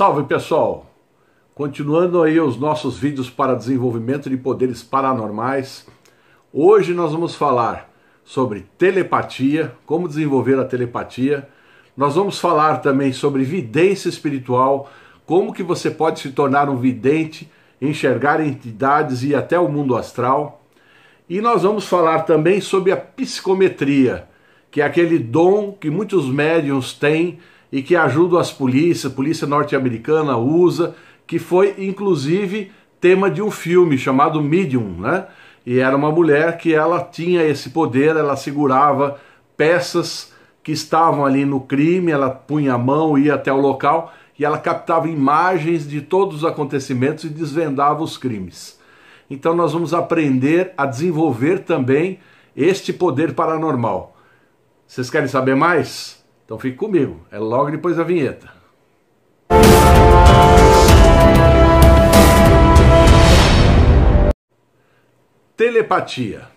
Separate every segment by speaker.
Speaker 1: Salve pessoal! Continuando aí os nossos vídeos para desenvolvimento de poderes paranormais, hoje nós vamos falar sobre telepatia, como desenvolver a telepatia. Nós vamos falar também sobre vidência espiritual, como que você pode se tornar um vidente, enxergar entidades e até o mundo astral. E nós vamos falar também sobre a psicometria, que é aquele dom que muitos médiums têm e que ajudam as polícias, polícia norte-americana usa, que foi inclusive tema de um filme chamado Medium, né? E era uma mulher que ela tinha esse poder, ela segurava peças que estavam ali no crime, ela punha a mão, ia até o local e ela captava imagens de todos os acontecimentos e desvendava os crimes. Então nós vamos aprender a desenvolver também este poder paranormal. Vocês querem saber mais? Então fique comigo, é logo depois da vinheta. Telepatia.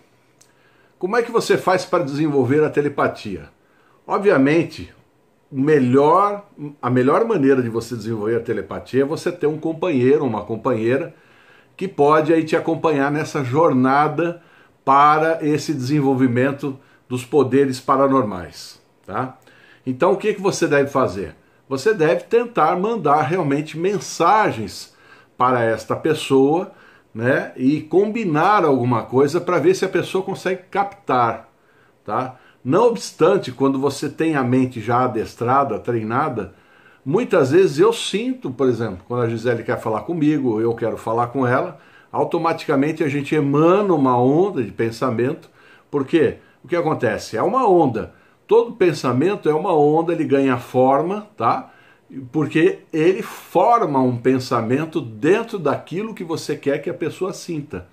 Speaker 1: Como é que você faz para desenvolver a telepatia? Obviamente, melhor, a melhor maneira de você desenvolver a telepatia é você ter um companheiro, uma companheira que pode aí te acompanhar nessa jornada para esse desenvolvimento dos poderes paranormais, tá? Então o que, que você deve fazer? Você deve tentar mandar realmente mensagens para esta pessoa, né? E combinar alguma coisa para ver se a pessoa consegue captar, tá? Não obstante, quando você tem a mente já adestrada, treinada, muitas vezes eu sinto, por exemplo, quando a Gisele quer falar comigo, eu quero falar com ela, automaticamente a gente emana uma onda de pensamento, porque o que acontece? É uma onda. Todo pensamento é uma onda, ele ganha forma, tá? Porque ele forma um pensamento dentro daquilo que você quer que a pessoa sinta.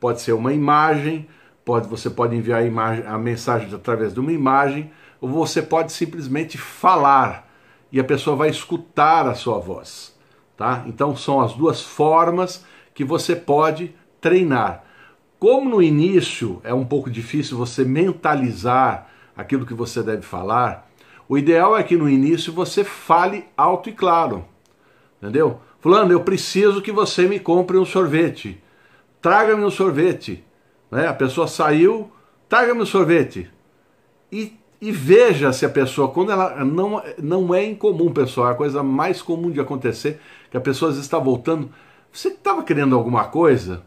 Speaker 1: Pode ser uma imagem, pode você pode enviar a, imagem, a mensagem através de uma imagem, ou você pode simplesmente falar e a pessoa vai escutar a sua voz, tá? Então são as duas formas que você pode treinar. Como no início é um pouco difícil você mentalizar aquilo que você deve falar, o ideal é que no início você fale alto e claro. Entendeu? Fulano, eu preciso que você me compre um sorvete. Traga-me um sorvete. Né? A pessoa saiu, traga-me um sorvete. E, e, veja se a pessoa, quando ela. Não, não é incomum, pessoal, é a coisa mais comum de acontecer, que a pessoa às vezes está voltando. Você estava querendo alguma coisa?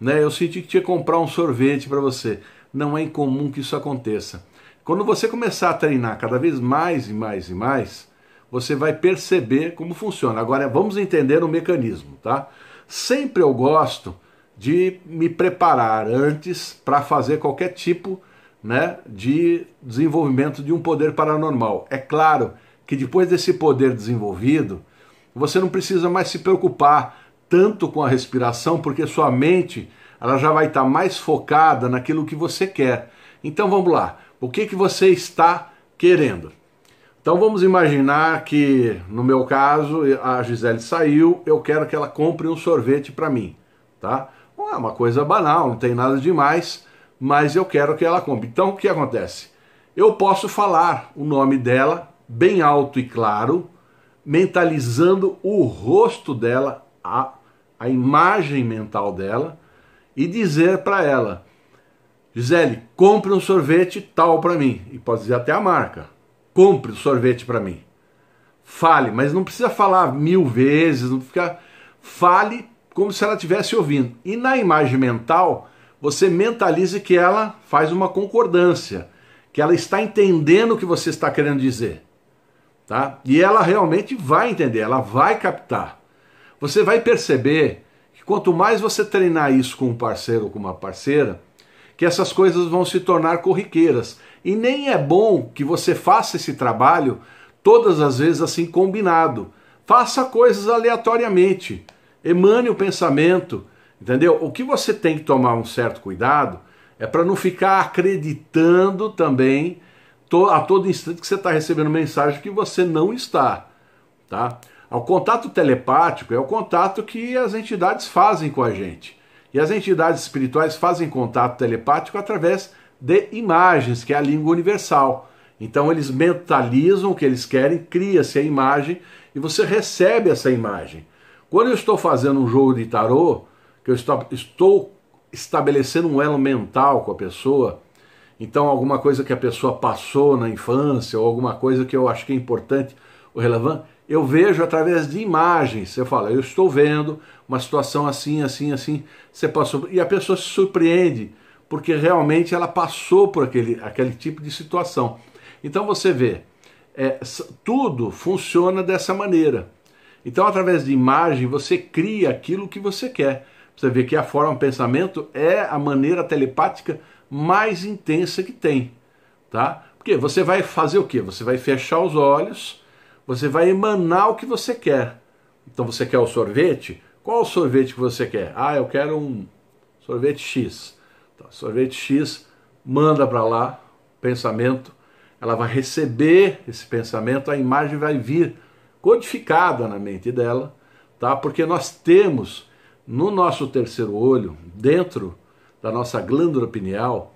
Speaker 1: Né? Eu senti que tinha que comprar um sorvete para você. Não é incomum que isso aconteça. Quando você começar a treinar cada vez mais e mais e mais, você vai perceber como funciona. Agora vamos entender o mecanismo, tá? Sempre eu gosto de me preparar antes para fazer qualquer tipo né, de desenvolvimento de um poder paranormal. É claro que depois desse poder desenvolvido, você não precisa mais se preocupar tanto com a respiração, porque sua mente ela já vai estar tá mais focada naquilo que você quer. Então vamos lá o que, que você está querendo. Então vamos imaginar que, no meu caso, a Gisele saiu, eu quero que ela compre um sorvete para mim, tá? Não é uma coisa banal, não tem nada demais, mas eu quero que ela compre. Então o que acontece? Eu posso falar o nome dela bem alto e claro, mentalizando o rosto dela, a, a imagem mental dela, e dizer para ela: Gisele, compre um sorvete tal para mim. E pode dizer até a marca. Compre o um sorvete para mim. Fale, mas não precisa falar mil vezes, não ficar. Fale como se ela estivesse ouvindo. E na imagem mental, você mentalize que ela faz uma concordância, que ela está entendendo o que você está querendo dizer. Tá? E ela realmente vai entender, ela vai captar. Você vai perceber que quanto mais você treinar isso com um parceiro ou com uma parceira, que essas coisas vão se tornar corriqueiras. E nem é bom que você faça esse trabalho todas as vezes assim combinado. Faça coisas aleatoriamente. Emane o pensamento, entendeu? O que você tem que tomar um certo cuidado é para não ficar acreditando também a todo instante que você está recebendo mensagem que você não está, tá? O contato telepático é o contato que as entidades fazem com a gente. E as entidades espirituais fazem contato telepático através de imagens, que é a língua universal. Então eles mentalizam o que eles querem, cria-se a imagem e você recebe essa imagem. Quando eu estou fazendo um jogo de tarô, que eu estou, estou estabelecendo um elo mental com a pessoa, então alguma coisa que a pessoa passou na infância ou alguma coisa que eu acho que é importante ou relevante, eu vejo através de imagens. Você fala, eu estou vendo uma situação assim, assim, assim. Você passou e a pessoa se surpreende porque realmente ela passou por aquele, aquele tipo de situação. Então você vê, é, tudo funciona dessa maneira. Então através de imagem você cria aquilo que você quer. Você vê que a forma pensamento é a maneira telepática mais intensa que tem, tá? Porque você vai fazer o quê? Você vai fechar os olhos você vai emanar o que você quer. Então você quer o sorvete? Qual o sorvete que você quer? Ah, eu quero um sorvete X. Então, sorvete X, manda para lá pensamento. Ela vai receber esse pensamento, a imagem vai vir codificada na mente dela, tá? Porque nós temos no nosso terceiro olho, dentro da nossa glândula pineal,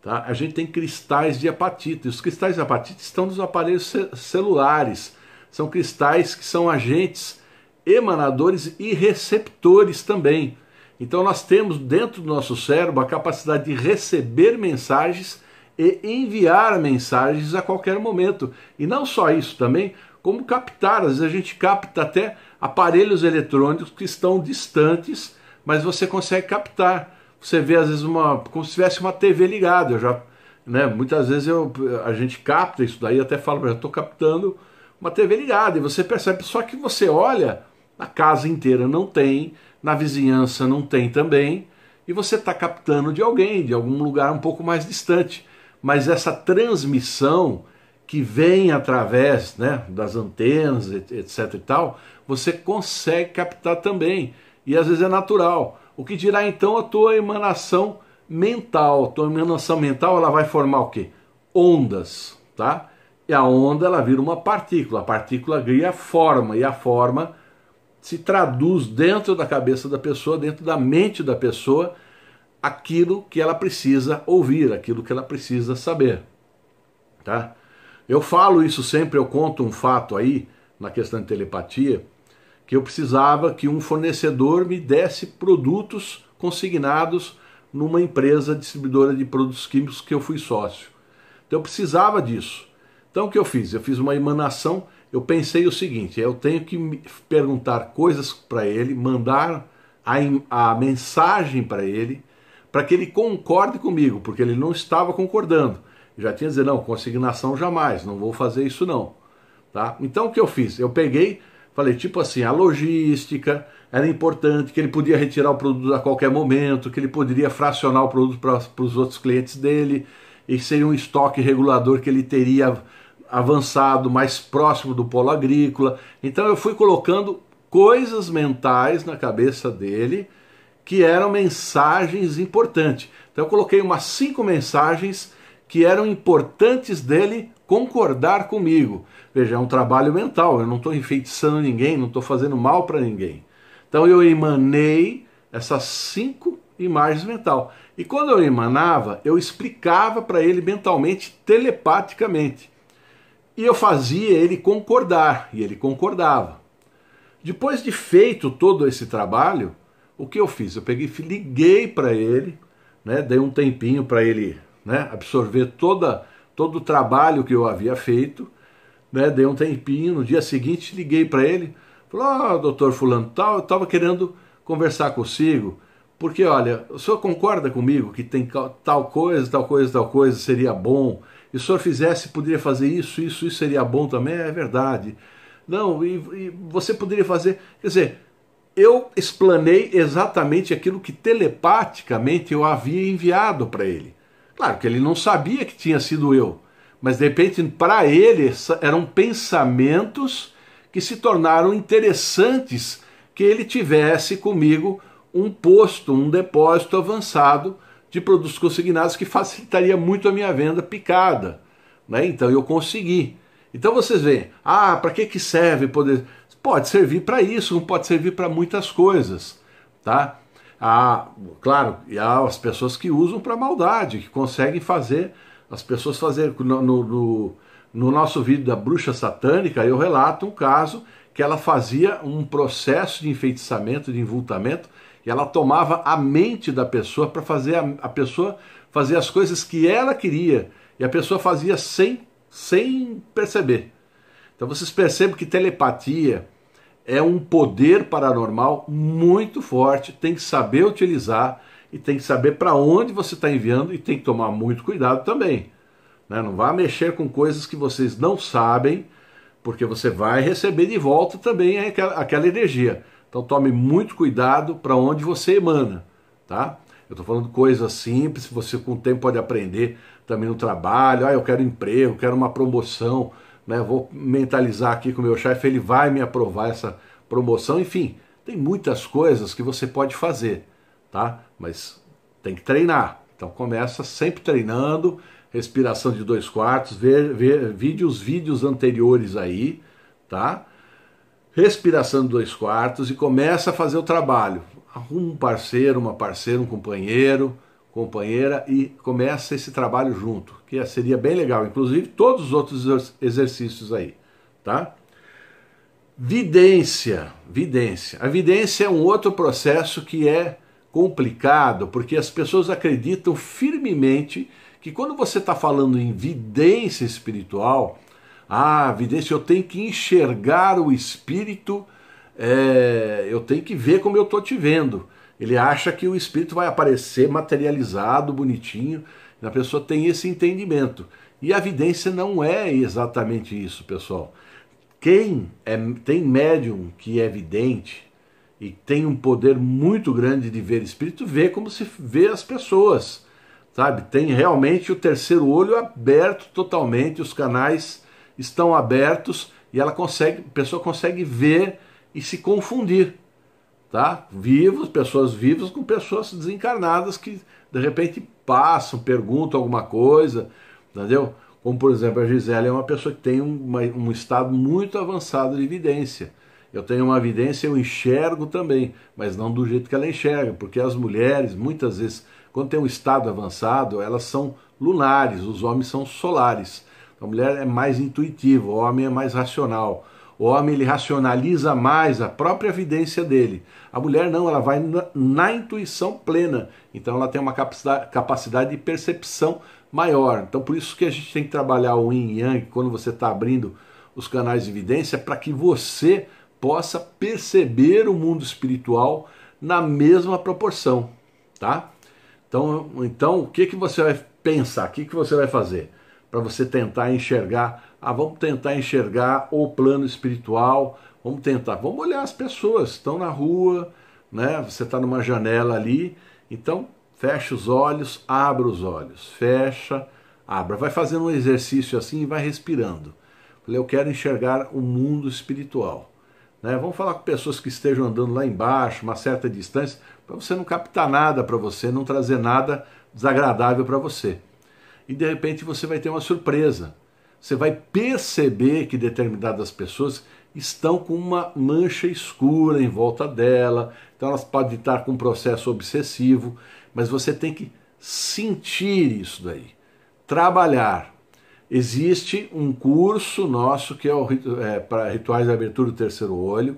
Speaker 1: tá? A gente tem cristais de apatite. Os cristais de apatite estão nos aparelhos celulares são cristais que são agentes emanadores e receptores também. Então nós temos dentro do nosso cérebro a capacidade de receber mensagens e enviar mensagens a qualquer momento. E não só isso também, como captar. Às vezes a gente capta até aparelhos eletrônicos que estão distantes, mas você consegue captar. Você vê às vezes uma como se tivesse uma TV ligada. Eu já, né, muitas vezes eu, a gente capta isso daí, até falo, eu estou captando uma TV ligada e você percebe só que você olha, na casa inteira não tem, na vizinhança não tem também, e você está captando de alguém, de algum lugar um pouco mais distante. Mas essa transmissão que vem através né, das antenas, etc e tal, você consegue captar também. E às vezes é natural. O que dirá então a tua emanação mental? A tua emanação mental ela vai formar o quê? Ondas, tá? E a onda ela vira uma partícula, a partícula cria forma e a forma se traduz dentro da cabeça da pessoa, dentro da mente da pessoa, aquilo que ela precisa ouvir, aquilo que ela precisa saber, tá? Eu falo isso sempre, eu conto um fato aí na questão de telepatia, que eu precisava que um fornecedor me desse produtos consignados numa empresa distribuidora de produtos químicos que eu fui sócio. Então eu precisava disso. Então o que eu fiz? Eu fiz uma emanação, eu pensei o seguinte: eu tenho que perguntar coisas para ele, mandar a, a mensagem para ele, para que ele concorde comigo, porque ele não estava concordando. já tinha dizer, não, consignação jamais, não vou fazer isso não. Tá? Então o que eu fiz? Eu peguei, falei tipo assim, a logística era importante, que ele podia retirar o produto a qualquer momento, que ele poderia fracionar o produto para os outros clientes dele, e seria um estoque regulador que ele teria avançado, mais próximo do polo agrícola. Então eu fui colocando coisas mentais na cabeça dele que eram mensagens importantes. Então eu coloquei umas cinco mensagens que eram importantes dele concordar comigo. Veja, é um trabalho mental, eu não estou enfeitiçando ninguém, não estou fazendo mal para ninguém. Então eu emanei essas cinco imagens mental. E quando eu emanava, eu explicava para ele mentalmente, telepaticamente. E eu fazia ele concordar, e ele concordava. Depois de feito todo esse trabalho, o que eu fiz? Eu peguei, liguei para ele, né, dei um tempinho para ele né, absorver toda, todo o trabalho que eu havia feito, né, dei um tempinho, no dia seguinte liguei para ele, falou, oh, doutor fulano, tal, eu estava querendo conversar consigo, porque olha, o senhor concorda comigo que tem tal coisa, tal coisa, tal coisa seria bom e se o senhor fizesse, poderia fazer isso, isso, isso seria bom também, é verdade. Não, e, e você poderia fazer. Quer dizer, eu explanei exatamente aquilo que telepaticamente eu havia enviado para ele. Claro que ele não sabia que tinha sido eu, mas de repente, para ele, eram pensamentos que se tornaram interessantes que ele tivesse comigo um posto, um depósito avançado de produtos consignados que facilitaria muito a minha venda picada. Né? Então eu consegui. Então vocês veem, ah, para que, que serve poder? Pode servir para isso, pode servir para muitas coisas, tá? Ah, claro, e há as pessoas que usam para maldade, que conseguem fazer as pessoas fazer No, no, no nosso vídeo da bruxa satânica, eu relato um caso que ela fazia um processo de enfeitiçamento, de invultamento, e ela tomava a mente da pessoa para fazer a, a, pessoa fazer as coisas que ela queria. E a pessoa fazia sem, sem perceber. Então vocês percebem que telepatia é um poder paranormal muito forte, tem que saber utilizar e tem que saber para onde você está enviando e tem que tomar muito cuidado também. Né? Não vá mexer com coisas que vocês não sabem, porque você vai receber de volta também aquela, aquela energia. Então tome muito cuidado para onde você emana, tá? Eu estou falando coisas simples, você com o tempo pode aprender também no trabalho. Ah, eu quero emprego, quero uma promoção, né? Vou mentalizar aqui com o meu chefe, ele vai me aprovar essa promoção. Enfim, tem muitas coisas que você pode fazer, tá? Mas tem que treinar. Então começa sempre treinando, respiração de dois quartos, ver, ver vídeos, vídeos anteriores aí, tá? respiração de dois quartos e começa a fazer o trabalho. Arruma um parceiro, uma parceira, um companheiro, companheira e começa esse trabalho junto, que seria bem legal, inclusive todos os outros exercícios aí, tá? Vidência, vidência. A vidência é um outro processo que é complicado, porque as pessoas acreditam firmemente que quando você está falando em vidência espiritual, ah, a vidência, eu tenho que enxergar o espírito, é, eu tenho que ver como eu estou te vendo. Ele acha que o espírito vai aparecer materializado, bonitinho, a pessoa tem esse entendimento. E a vidência não é exatamente isso, pessoal. Quem é, tem médium que é vidente e tem um poder muito grande de ver espírito, vê como se vê as pessoas, sabe? Tem realmente o terceiro olho aberto totalmente, os canais estão abertos e ela consegue, a pessoa consegue ver e se confundir, tá? Vivos, pessoas vivas com pessoas desencarnadas que de repente passam, perguntam alguma coisa, entendeu? Como por exemplo a Gisele é uma pessoa que tem uma, um estado muito avançado de evidência. Eu tenho uma evidência, eu enxergo também, mas não do jeito que ela enxerga, porque as mulheres muitas vezes quando tem um estado avançado elas são lunares, os homens são solares. A mulher é mais intuitiva, o homem é mais racional. O homem ele racionaliza mais a própria evidência dele. A mulher não, ela vai na, na intuição plena. Então ela tem uma capacidade, capacidade de percepção maior. Então por isso que a gente tem que trabalhar o yin yang quando você está abrindo os canais de evidência para que você possa perceber o mundo espiritual na mesma proporção, tá? Então, então o que que você vai pensar? O que que você vai fazer? para você tentar enxergar. Ah, vamos tentar enxergar o plano espiritual. Vamos tentar, vamos olhar as pessoas, estão na rua, né? Você está numa janela ali, então fecha os olhos, abra os olhos, fecha, abra. Vai fazendo um exercício assim e vai respirando. eu quero enxergar o mundo espiritual. Né? Vamos falar com pessoas que estejam andando lá embaixo, uma certa distância, para você não captar nada para você, não trazer nada desagradável para você e de repente você vai ter uma surpresa. Você vai perceber que determinadas pessoas estão com uma mancha escura em volta dela, então elas podem estar com um processo obsessivo, mas você tem que sentir isso daí, trabalhar. Existe um curso nosso que é, o, é para rituais de abertura do terceiro olho,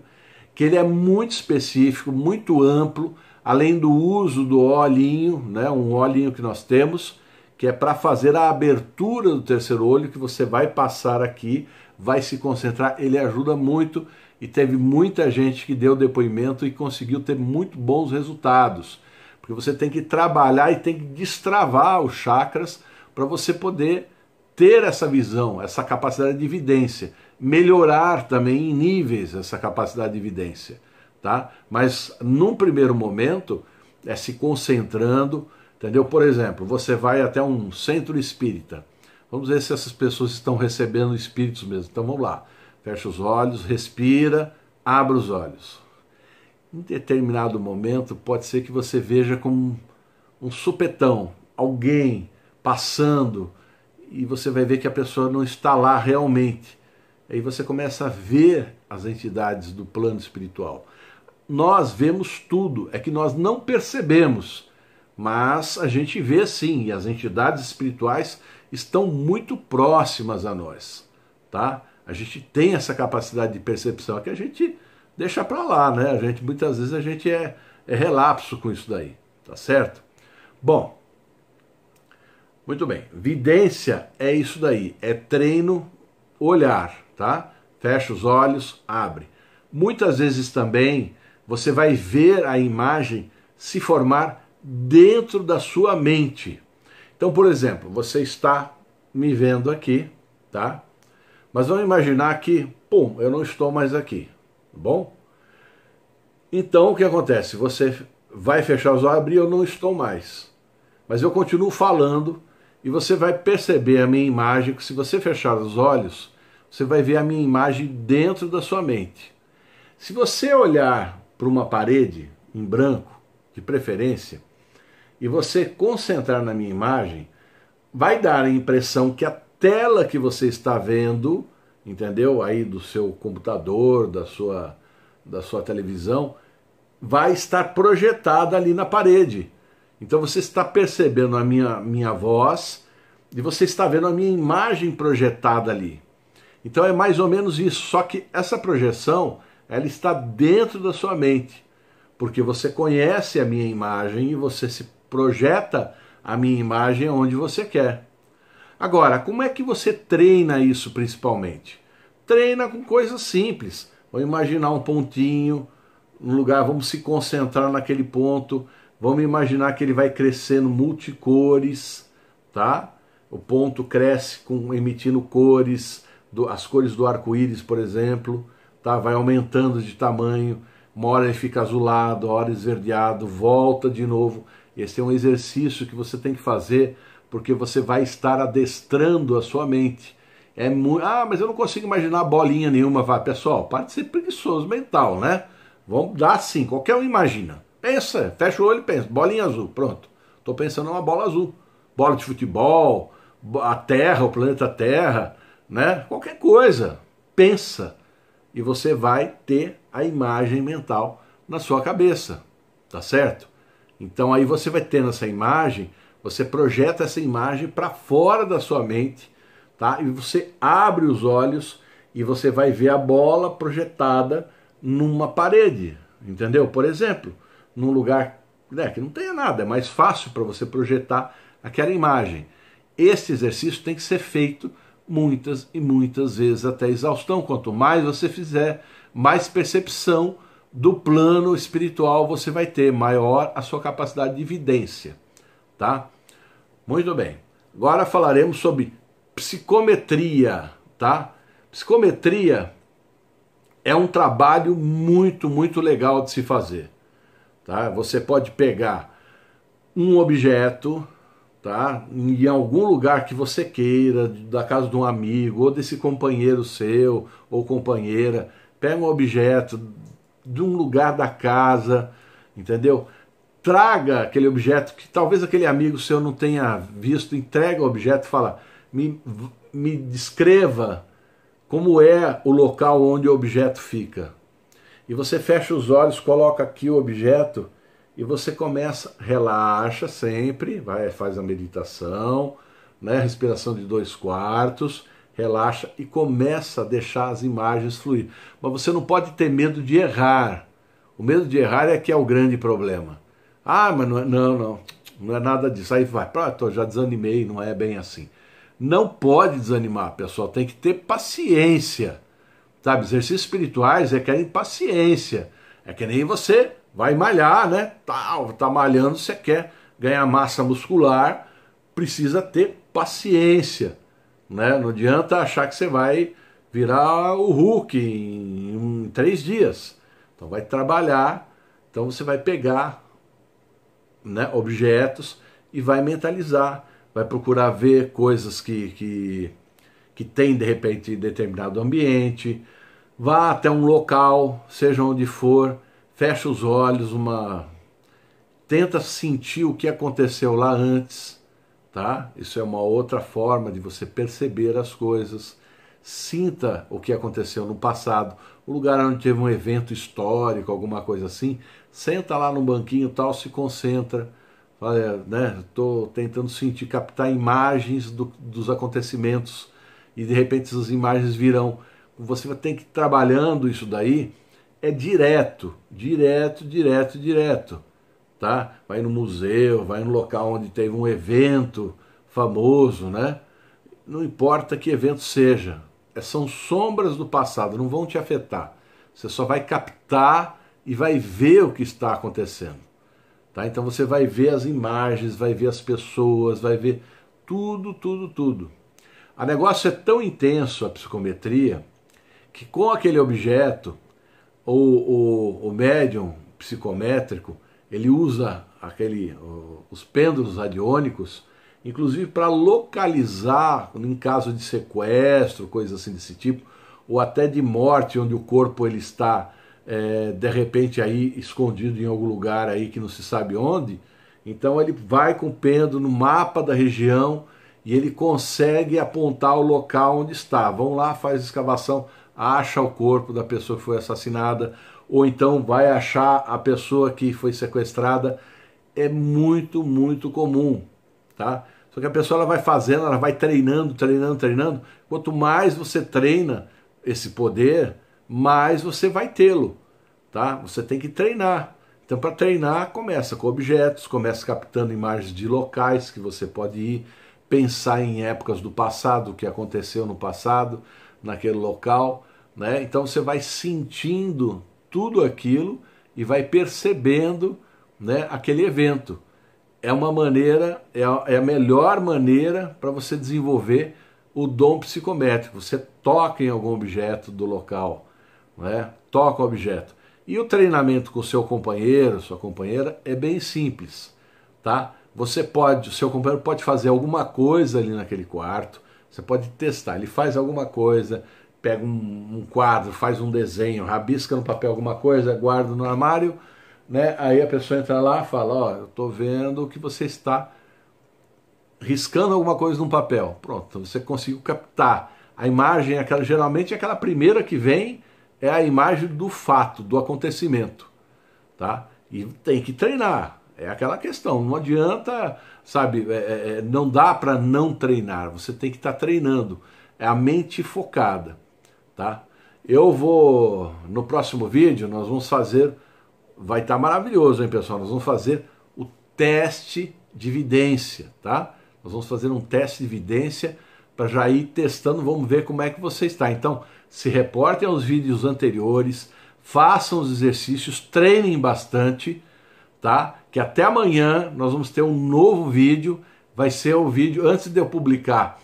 Speaker 1: que ele é muito específico, muito amplo, além do uso do olhinho, né, um olhinho que nós temos, que é para fazer a abertura do terceiro olho que você vai passar aqui, vai se concentrar, ele ajuda muito e teve muita gente que deu depoimento e conseguiu ter muito bons resultados. Porque você tem que trabalhar e tem que destravar os chakras para você poder ter essa visão, essa capacidade de evidência, melhorar também em níveis essa capacidade de evidência, tá? Mas num primeiro momento é se concentrando, Entendeu? Por exemplo, você vai até um centro espírita. Vamos ver se essas pessoas estão recebendo espíritos mesmo. Então vamos lá. Fecha os olhos, respira, abre os olhos. Em determinado momento, pode ser que você veja como um supetão, alguém passando, e você vai ver que a pessoa não está lá realmente. Aí você começa a ver as entidades do plano espiritual. Nós vemos tudo, é que nós não percebemos mas a gente vê sim, e as entidades espirituais estão muito próximas a nós, tá? A gente tem essa capacidade de percepção que a gente deixa para lá, né? A gente muitas vezes a gente é, é relapso com isso daí, tá certo? Bom, muito bem. Vidência é isso daí, é treino, olhar, tá? Fecha os olhos, abre. Muitas vezes também você vai ver a imagem se formar dentro da sua mente. Então, por exemplo, você está me vendo aqui, tá? Mas vamos imaginar que, pum, eu não estou mais aqui, tá bom? Então, o que acontece? Você vai fechar os olhos, abrir, eu não estou mais. Mas eu continuo falando e você vai perceber a minha imagem, que se você fechar os olhos, você vai ver a minha imagem dentro da sua mente. Se você olhar para uma parede em branco, de preferência, e você concentrar na minha imagem, vai dar a impressão que a tela que você está vendo, entendeu? Aí do seu computador, da sua, da sua televisão, vai estar projetada ali na parede. Então você está percebendo a minha, minha voz e você está vendo a minha imagem projetada ali. Então é mais ou menos isso, só que essa projeção ela está dentro da sua mente, porque você conhece a minha imagem e você se projeta a minha imagem onde você quer. Agora, como é que você treina isso principalmente? Treina com coisas simples. Vou imaginar um pontinho, um lugar, vamos se concentrar naquele ponto. Vamos imaginar que ele vai crescendo multicores, tá? O ponto cresce com emitindo cores, do, as cores do arco-íris, por exemplo, tá? Vai aumentando de tamanho. Uma hora ele fica azulado, uma hora esverdeado, volta de novo esse é um exercício que você tem que fazer porque você vai estar adestrando a sua mente. É muito, ah, mas eu não consigo imaginar bolinha nenhuma, vá, pessoal, pode ser preguiçoso mental, né? Vamos dar sim, qualquer um imagina. Pensa, fecha o olho e pensa, bolinha azul, pronto. Estou pensando numa bola azul. Bola de futebol, a Terra, o planeta Terra, né? Qualquer coisa. Pensa e você vai ter a imagem mental na sua cabeça, tá certo? Então aí você vai tendo essa imagem, você projeta essa imagem para fora da sua mente, tá? E você abre os olhos e você vai ver a bola projetada numa parede, entendeu? Por exemplo, num lugar né, que não tenha nada, é mais fácil para você projetar aquela imagem. Esse exercício tem que ser feito muitas e muitas vezes até exaustão. Quanto mais você fizer, mais percepção do plano espiritual você vai ter maior a sua capacidade de evidência, tá? Muito bem. Agora falaremos sobre psicometria, tá? Psicometria é um trabalho muito, muito legal de se fazer, tá? Você pode pegar um objeto, tá? Em algum lugar que você queira, da casa de um amigo ou desse companheiro seu ou companheira, pega um objeto de um lugar da casa, entendeu? Traga aquele objeto que talvez aquele amigo seu não tenha visto, entrega o objeto e fala: me, me descreva como é o local onde o objeto fica. E você fecha os olhos, coloca aqui o objeto e você começa, relaxa sempre, vai, faz a meditação, né, respiração de dois quartos relaxa e começa a deixar as imagens fluir. Mas você não pode ter medo de errar. O medo de errar é que é o grande problema. Ah, mas não, é, não, não, não é nada disso. Aí vai, pronto, já desanimei, não é bem assim. Não pode desanimar, pessoal, tem que ter paciência. Sabe, exercícios espirituais requerem é é paciência. É que nem você vai malhar, né? Tá, tá malhando, você quer ganhar massa muscular, precisa ter paciência né? Não adianta achar que você vai virar o Hulk em, em três dias. Então vai trabalhar, então você vai pegar né, objetos e vai mentalizar, vai procurar ver coisas que, que, que tem de repente em determinado ambiente, vá até um local, seja onde for, fecha os olhos, uma tenta sentir o que aconteceu lá antes tá? Isso é uma outra forma de você perceber as coisas. Sinta o que aconteceu no passado, o lugar onde teve um evento histórico, alguma coisa assim. Senta lá no banquinho tal, se concentra. Olha, né? Estou tentando sentir, captar imagens do, dos acontecimentos e de repente essas imagens virão. Você vai ter que ir trabalhando isso daí. É direto, direto, direto, direto tá? Vai no museu, vai no local onde teve um evento famoso, né? Não importa que evento seja, é, são sombras do passado, não vão te afetar. Você só vai captar e vai ver o que está acontecendo. Tá? Então você vai ver as imagens, vai ver as pessoas, vai ver tudo, tudo, tudo. O negócio é tão intenso a psicometria que com aquele objeto, o, o, o médium psicométrico ele usa aquele, os pêndulos radiônicos, inclusive para localizar, em caso de sequestro, coisas assim desse tipo, ou até de morte, onde o corpo ele está é, de repente aí escondido em algum lugar aí que não se sabe onde. Então ele vai com o pêndulo no mapa da região e ele consegue apontar o local onde está. Vão lá, faz escavação, acha o corpo da pessoa que foi assassinada, ou então vai achar a pessoa que foi sequestrada. É muito, muito comum, tá? Só que a pessoa ela vai fazendo, ela vai treinando, treinando, treinando. Quanto mais você treina esse poder, mais você vai tê-lo, tá? Você tem que treinar. Então, para treinar, começa com objetos, começa captando imagens de locais que você pode ir, pensar em épocas do passado, o que aconteceu no passado, naquele local, né? Então, você vai sentindo tudo aquilo e vai percebendo né, aquele evento. É uma maneira, é a, é a melhor maneira para você desenvolver o dom psicométrico. Você toca em algum objeto do local, né? toca o objeto. E o treinamento com o seu companheiro, sua companheira, é bem simples, tá? Você pode, o seu companheiro pode fazer alguma coisa ali naquele quarto, você pode testar, ele faz alguma coisa, pega um, um, quadro, faz um desenho, rabisca no papel alguma coisa, guarda no armário, né? Aí a pessoa entra lá e fala, ó, oh, eu tô vendo que você está riscando alguma coisa num papel. Pronto, você conseguiu captar a imagem, aquela geralmente aquela primeira que vem é a imagem do fato, do acontecimento, tá? E tem que treinar. É aquela questão, não adianta, sabe, é, é, é não dá para não treinar, você tem que estar tá treinando. É a mente focada tá? Eu vou no próximo vídeo nós vamos fazer vai estar tá maravilhoso, hein, pessoal? Nós vamos fazer o teste de vidência, tá? Nós vamos fazer um teste de vidência para já ir testando, vamos ver como é que você está. Então, se reportem aos vídeos anteriores, façam os exercícios, treinem bastante, tá? Que até amanhã nós vamos ter um novo vídeo, vai ser o vídeo antes de eu publicar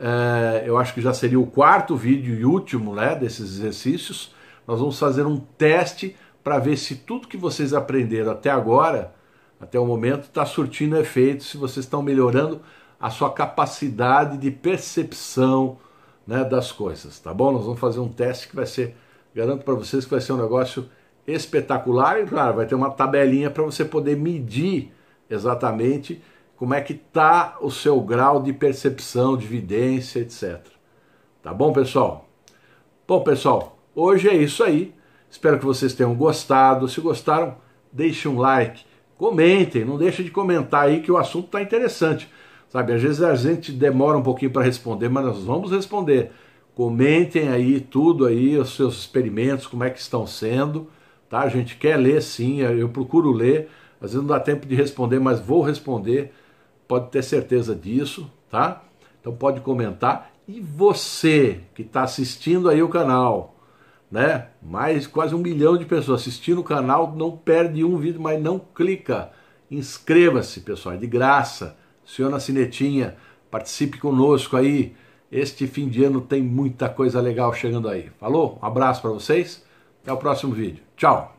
Speaker 1: é, eu acho que já seria o quarto vídeo e último né, desses exercícios. Nós vamos fazer um teste para ver se tudo que vocês aprenderam até agora, até o momento, está surtindo efeito, se vocês estão melhorando a sua capacidade de percepção né, das coisas, tá bom? Nós vamos fazer um teste que vai ser, garanto para vocês que vai ser um negócio espetacular e, claro, vai ter uma tabelinha para você poder medir exatamente como é que tá o seu grau de percepção, de vidência, etc. Tá bom, pessoal? Bom, pessoal, hoje é isso aí. Espero que vocês tenham gostado. Se gostaram, deixem um like, comentem, não deixem de comentar aí que o assunto está interessante. Sabe, às vezes a gente demora um pouquinho para responder, mas nós vamos responder. Comentem aí tudo aí, os seus experimentos, como é que estão sendo, tá? A gente quer ler sim, eu procuro ler, às vezes não dá tempo de responder, mas vou responder pode ter certeza disso, tá? Então pode comentar. E você que está assistindo aí o canal, né? Mais quase um milhão de pessoas assistindo o canal, não perde um vídeo, mas não clica. Inscreva-se, pessoal, é de graça. Ciona sinetinha, participe conosco aí. Este fim de ano tem muita coisa legal chegando aí. Falou? Um abraço para vocês. Até o próximo vídeo. Tchau.